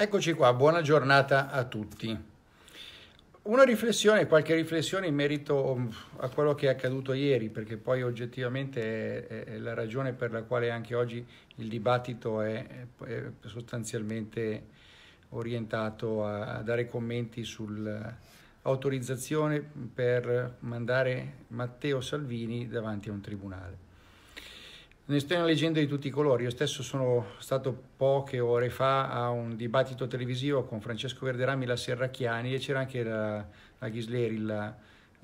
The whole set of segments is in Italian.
Eccoci qua, buona giornata a tutti. Una riflessione, qualche riflessione in merito um, a quello che è accaduto ieri, perché poi oggettivamente è, è la ragione per la quale anche oggi il dibattito è, è sostanzialmente orientato a, a dare commenti sull'autorizzazione per mandare Matteo Salvini davanti a un tribunale. Ne sto leggendo di tutti i colori. Io stesso sono stato poche ore fa a un dibattito televisivo con Francesco Verderami, la Serracchiani e c'era anche la, la Ghisleri, la,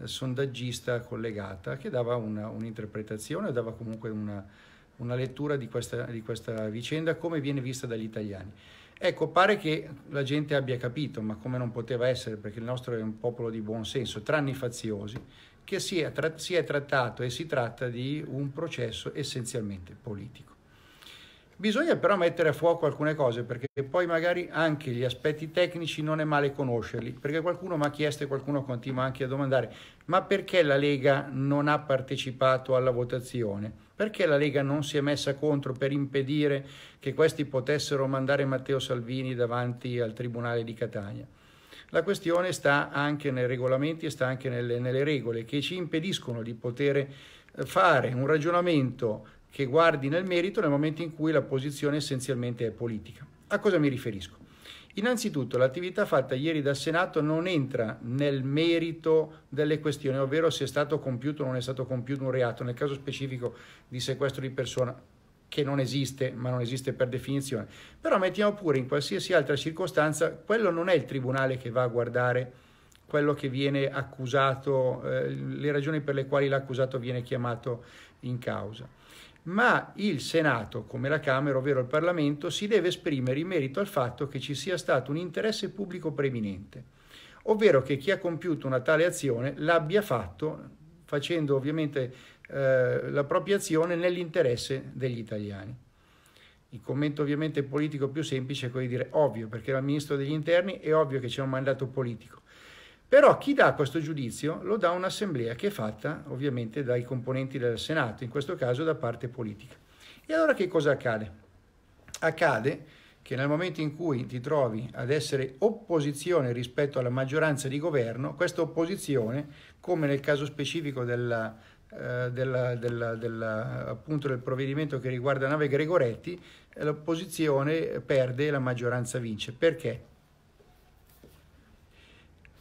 sondaggista collegata, che dava una, un'interpretazione, dava comunque una, una lettura di questa, di questa vicenda, come viene vista dagli italiani. Ecco, pare che la gente abbia capito, ma come non poteva essere, perché il nostro è un popolo di buon senso, tranne i faziosi, che si è, tra- si è trattato e si tratta di un processo essenzialmente politico. Bisogna però mettere a fuoco alcune cose perché poi magari anche gli aspetti tecnici non è male conoscerli, perché qualcuno mi ha chiesto e qualcuno continua anche a domandare, ma perché la Lega non ha partecipato alla votazione? Perché la Lega non si è messa contro per impedire che questi potessero mandare Matteo Salvini davanti al Tribunale di Catania? La questione sta anche nei regolamenti e sta anche nelle, nelle regole che ci impediscono di poter eh, fare un ragionamento che guardi nel merito nel momento in cui la posizione essenzialmente è politica. A cosa mi riferisco? Innanzitutto l'attività fatta ieri dal Senato non entra nel merito delle questioni, ovvero se è stato compiuto o non è stato compiuto un reato, nel caso specifico di sequestro di persona, che non esiste, ma non esiste per definizione. Però mettiamo pure in qualsiasi altra circostanza, quello non è il tribunale che va a guardare quello che viene accusato, eh, le ragioni per le quali l'accusato viene chiamato in causa. Ma il Senato, come la Camera, ovvero il Parlamento, si deve esprimere in merito al fatto che ci sia stato un interesse pubblico preminente, ovvero che chi ha compiuto una tale azione l'abbia fatto facendo ovviamente eh, la propria azione nell'interesse degli italiani. Il commento ovviamente politico più semplice è quello di dire ovvio, perché era ministro degli interni, è ovvio che c'è un mandato politico. Però chi dà questo giudizio lo dà un'assemblea che è fatta ovviamente dai componenti del Senato, in questo caso da parte politica. E allora che cosa accade? Accade che nel momento in cui ti trovi ad essere opposizione rispetto alla maggioranza di governo, questa opposizione, come nel caso specifico della della, eh, della, della, appunto del provvedimento che riguarda Nave Gregoretti, eh, l'opposizione perde e la maggioranza vince. Perché?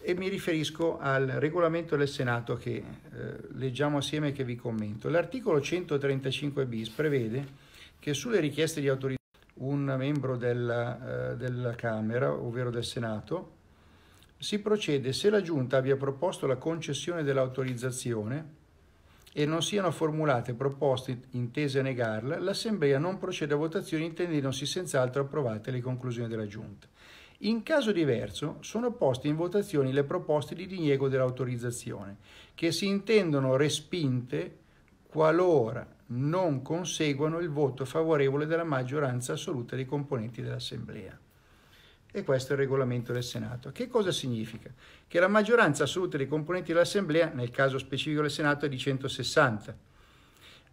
E mi riferisco al regolamento del Senato che eh, leggiamo assieme e che vi commento. L'articolo 135 bis prevede che sulle richieste di autorizzazione un membro della, eh, della Camera, ovvero del Senato, si procede se la Giunta abbia proposto la concessione dell'autorizzazione e non siano formulate proposte intese a negarla, l'Assemblea non procede a votazioni intendendosi senz'altro approvate le conclusioni della Giunta. In caso diverso, sono poste in votazione le proposte di diniego dell'autorizzazione, che si intendono respinte qualora non conseguano il voto favorevole della maggioranza assoluta dei componenti dell'Assemblea e questo è il regolamento del Senato. Che cosa significa? Che la maggioranza assoluta dei componenti dell'Assemblea, nel caso specifico del Senato, è di 160.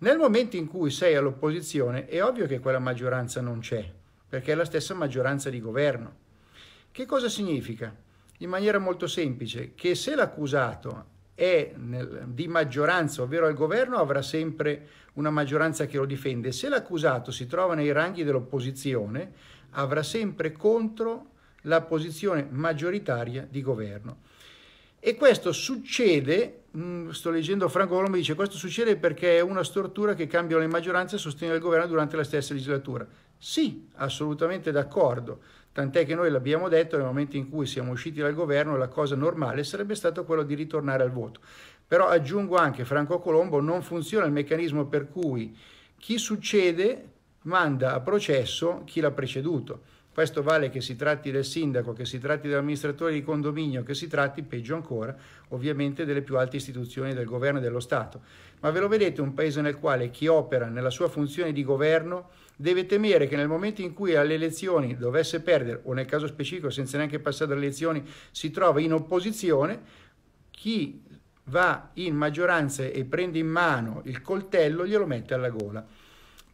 Nel momento in cui sei all'opposizione è ovvio che quella maggioranza non c'è, perché è la stessa maggioranza di governo. Che cosa significa? In maniera molto semplice, che se l'accusato è nel, di maggioranza, ovvero al governo, avrà sempre una maggioranza che lo difende. Se l'accusato si trova nei ranghi dell'opposizione, avrà sempre contro la posizione maggioritaria di governo. E questo succede, mm, sto leggendo Franco Colombo, dice questo succede perché è una stortura che cambiano le maggioranze e sostengono il governo durante la stessa legislatura. Sì, assolutamente d'accordo Tant'è che noi l'abbiamo detto nel momento in cui siamo usciti dal governo, la cosa normale sarebbe stata quella di ritornare al voto. Però aggiungo anche, Franco Colombo, non funziona il meccanismo per cui chi succede manda a processo chi l'ha preceduto. Questo vale che si tratti del sindaco, che si tratti dell'amministratore di condominio, che si tratti, peggio ancora, ovviamente delle più alte istituzioni del governo e dello Stato. Ma ve lo vedete un paese nel quale chi opera nella sua funzione di governo deve temere che nel momento in cui alle elezioni dovesse perdere, o nel caso specifico senza neanche passare alle elezioni, si trova in opposizione, chi va in maggioranza e prende in mano il coltello glielo mette alla gola.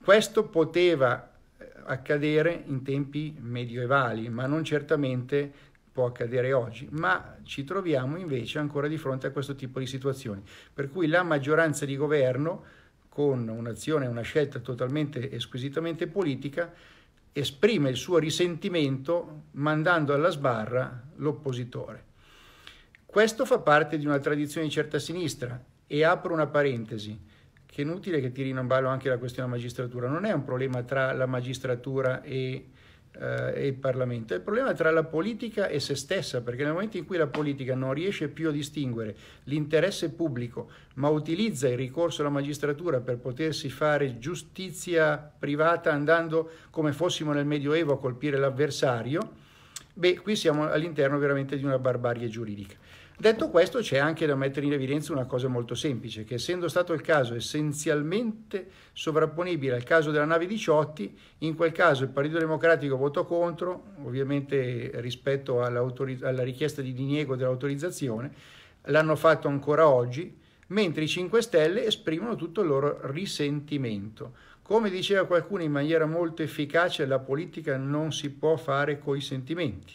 Questo poteva eh, accadere in tempi medievali, ma non certamente può accadere oggi, ma ci troviamo invece ancora di fronte a questo tipo di situazioni, per cui la maggioranza di governo, con un'azione, una scelta totalmente e squisitamente politica, esprime il suo risentimento mandando alla sbarra l'oppositore. Questo fa parte di una tradizione di certa sinistra e apro una parentesi che è inutile che tirino in ballo anche la questione della magistratura, non è un problema tra la magistratura e, eh, e il Parlamento, è il problema tra la politica e se stessa, perché nel momento in cui la politica non riesce più a distinguere l'interesse pubblico, ma utilizza il ricorso alla magistratura per potersi fare giustizia privata andando come fossimo nel Medioevo a colpire l'avversario, beh, qui siamo all'interno veramente di una barbarie giuridica. Detto questo, c'è anche da mettere in evidenza una cosa molto semplice, che essendo stato il caso essenzialmente sovrapponibile al caso della nave 18, in quel caso il Partito Democratico votò contro, ovviamente rispetto alla, alla richiesta di diniego dell'autorizzazione, l'hanno fatto ancora oggi, mentre i 5 Stelle esprimono tutto il loro risentimento. Come diceva qualcuno in maniera molto efficace, la politica non si può fare coi sentimenti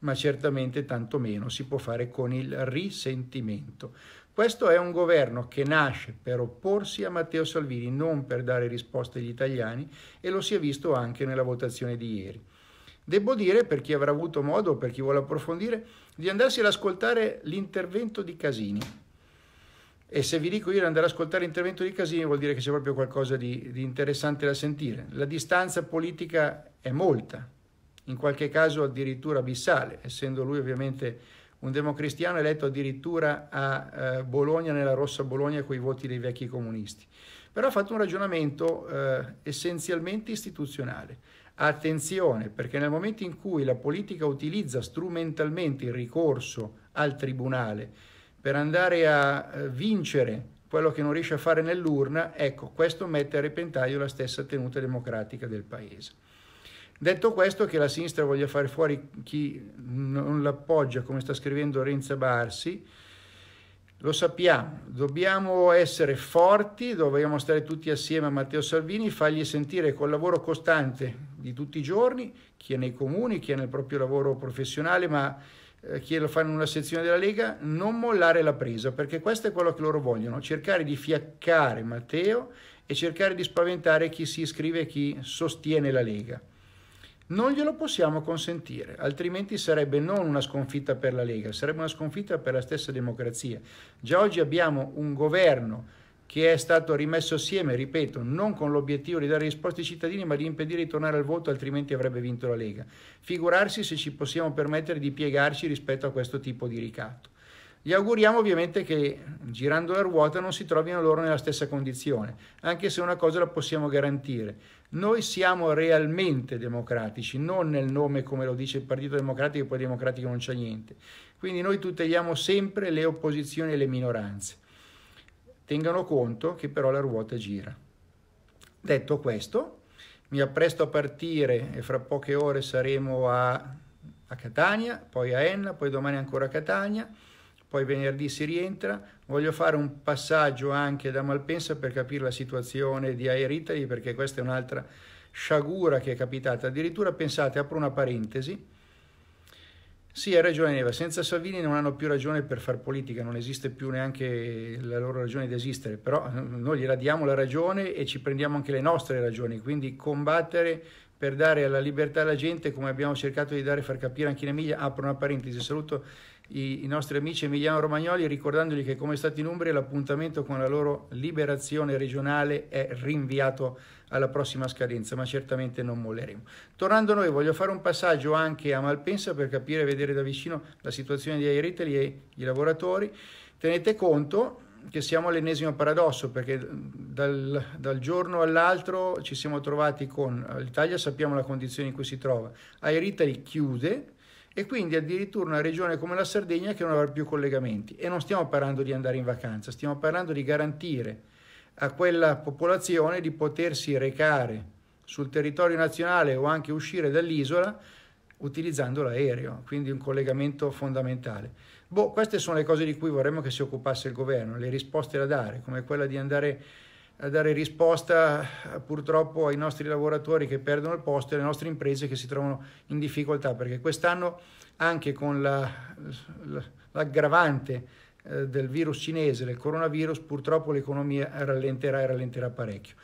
ma certamente tantomeno si può fare con il risentimento. Questo è un governo che nasce per opporsi a Matteo Salvini, non per dare risposte agli italiani e lo si è visto anche nella votazione di ieri. Devo dire, per chi avrà avuto modo, per chi vuole approfondire, di andarsi ad ascoltare l'intervento di Casini. E se vi dico io di andare ad ascoltare l'intervento di Casini vuol dire che c'è proprio qualcosa di, di interessante da sentire. La distanza politica è molta, in qualche caso addirittura abissale, essendo lui ovviamente un democristiano eletto addirittura a eh, Bologna, nella rossa Bologna, con i voti dei vecchi comunisti. Però ha fatto un ragionamento eh, essenzialmente istituzionale. Attenzione, perché nel momento in cui la politica utilizza strumentalmente il ricorso al tribunale per andare a eh, vincere quello che non riesce a fare nell'urna, ecco, questo mette a repentaglio la stessa tenuta democratica del Paese. Detto questo, che la sinistra voglia fare fuori chi non l'appoggia, come sta scrivendo Renza Barsi, lo sappiamo, dobbiamo essere forti, dobbiamo stare tutti assieme a Matteo Salvini, fargli sentire col lavoro costante di tutti i giorni, chi è nei comuni, chi è nel proprio lavoro professionale, ma eh, chi lo fa in una sezione della Lega, non mollare la presa, perché questo è quello che loro vogliono, cercare di fiaccare Matteo e cercare di spaventare chi si iscrive e chi sostiene la Lega. Non glielo possiamo consentire, altrimenti sarebbe non una sconfitta per la Lega, sarebbe una sconfitta per la stessa democrazia. Già oggi abbiamo un governo che è stato rimesso assieme, ripeto, non con l'obiettivo di dare risposte ai cittadini, ma di impedire di tornare al voto, altrimenti avrebbe vinto la Lega. Figurarsi se ci possiamo permettere di piegarci rispetto a questo tipo di ricatto. Gli auguriamo ovviamente che girando la ruota non si trovino loro nella stessa condizione, anche se una cosa la possiamo garantire, noi siamo realmente democratici, non nel nome come lo dice il Partito Democratico e poi democratico non c'è niente. Quindi noi tuteliamo sempre le opposizioni e le minoranze. Tengano conto che però la ruota gira. Detto questo, mi appresto a partire e fra poche ore saremo a, a Catania, poi a Enna, poi domani ancora a Catania poi venerdì si rientra. Voglio fare un passaggio anche da Malpensa per capire la situazione di Air Italy, perché questa è un'altra sciagura che è capitata. Addirittura, pensate, apro una parentesi, sì, hai ragione Neva, senza Salvini non hanno più ragione per far politica, non esiste più neanche la loro ragione di esistere, però eh, noi gliela diamo la ragione e ci prendiamo anche le nostre ragioni, quindi combattere per dare la libertà alla gente come abbiamo cercato di dare, far capire anche in Emilia, apro una parentesi, saluto i, i nostri amici Emiliano Romagnoli ricordandogli che come Stati in Umbria l'appuntamento con la loro liberazione regionale è rinviato alla prossima scadenza, ma certamente non molleremo. Tornando a noi, voglio fare un passaggio anche a Malpensa per capire e vedere da vicino la situazione di Air Italy e i lavoratori. Tenete conto che siamo all'ennesimo paradosso perché dal, dal giorno all'altro ci siamo trovati con l'Italia, sappiamo la condizione in cui si trova, Air Italy chiude e quindi addirittura una regione come la Sardegna che non avrà più collegamenti. E non stiamo parlando di andare in vacanza, stiamo parlando di garantire a quella popolazione di potersi recare sul territorio nazionale o anche uscire dall'isola utilizzando l'aereo, quindi un collegamento fondamentale. Boh, queste sono le cose di cui vorremmo che si occupasse il governo, le risposte da dare, come quella di andare a dare risposta eh, purtroppo ai nostri lavoratori che perdono il posto e alle nostre imprese che si trovano in difficoltà, perché quest'anno anche con la, l'aggravante eh, del virus cinese, del coronavirus, purtroppo l'economia rallenterà e rallenterà parecchio.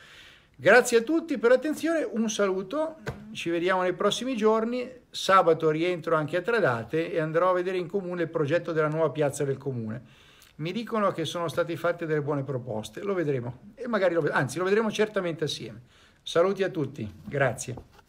Grazie a tutti per l'attenzione, un saluto, ci vediamo nei prossimi giorni, sabato rientro anche a Tradate e andrò a vedere in comune il progetto della nuova piazza del comune mi dicono che sono state fatte delle buone proposte, lo vedremo, e magari lo, anzi lo vedremo certamente assieme. Saluti a tutti, grazie.